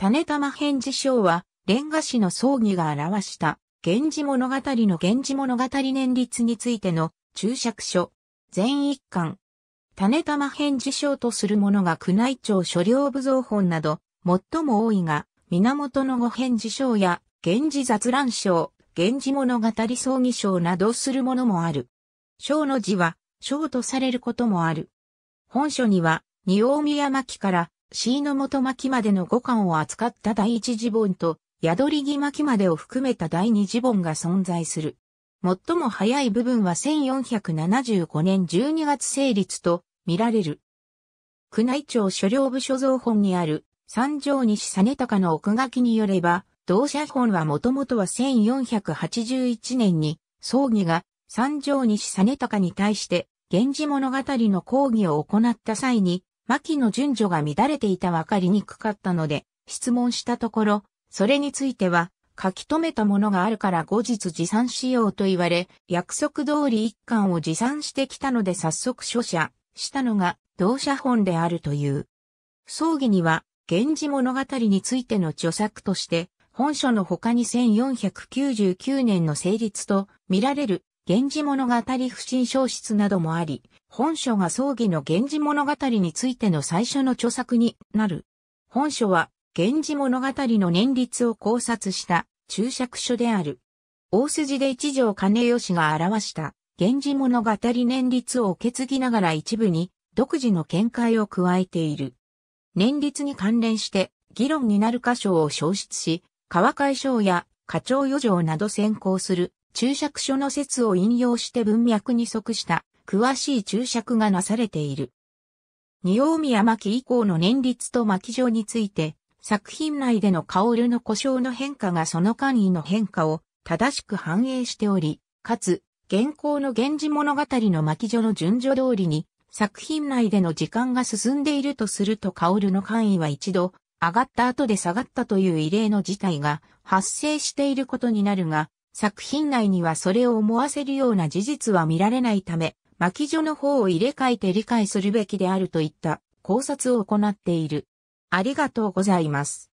種玉返事章は、レンガ師の葬儀が表した、源氏物語の源氏物語年率についての注釈書、全一巻。種玉返事章とするものが宮内庁所領部造本など、最も多いが、源の御返事章や、源氏雑乱章、源氏物語葬儀章などするものもある。章の字は、章とされることもある。本書には、二大宮巻から、椎の元巻までの5巻を扱った第一次本と、宿り木巻までを含めた第二次本が存在する。最も早い部分は1475年12月成立と見られる。宮内庁所領部所蔵本にある三条西実高の奥書きによれば、同社本はもともとは1481年に、葬儀が三条西実高に対して、源氏物語の講義を行った際に、牧の順序が乱れていたわかりにくかったので、質問したところ、それについては、書き留めたものがあるから後日持参しようと言われ、約束通り一巻を持参してきたので早速書写したのが同社本であるという。葬儀には、源氏物語についての著作として、本書の他に1499年の成立と見られる源氏物語不審消失などもあり、本書が葬儀の源氏物語についての最初の著作になる。本書は、源氏物語の年率を考察した注釈書である。大筋で一条兼吉が表した源氏物語年率を受け継ぎながら一部に独自の見解を加えている。年率に関連して議論になる箇所を消失し、川会省や課長余剰など先行する注釈書の説を引用して文脈に即した詳しい注釈がなされている。二大宮巻以降の年率と巻状について、作品内での薫の故障の変化がその簡易の変化を正しく反映しており、かつ、現行の源氏物語の巻状の順序通りに、作品内での時間が進んでいるとすると薫の簡易は一度、上がった後で下がったという異例の事態が発生していることになるが、作品内にはそれを思わせるような事実は見られないため、巻きの方を入れ替えて理解するべきであるといった考察を行っている。ありがとうございます。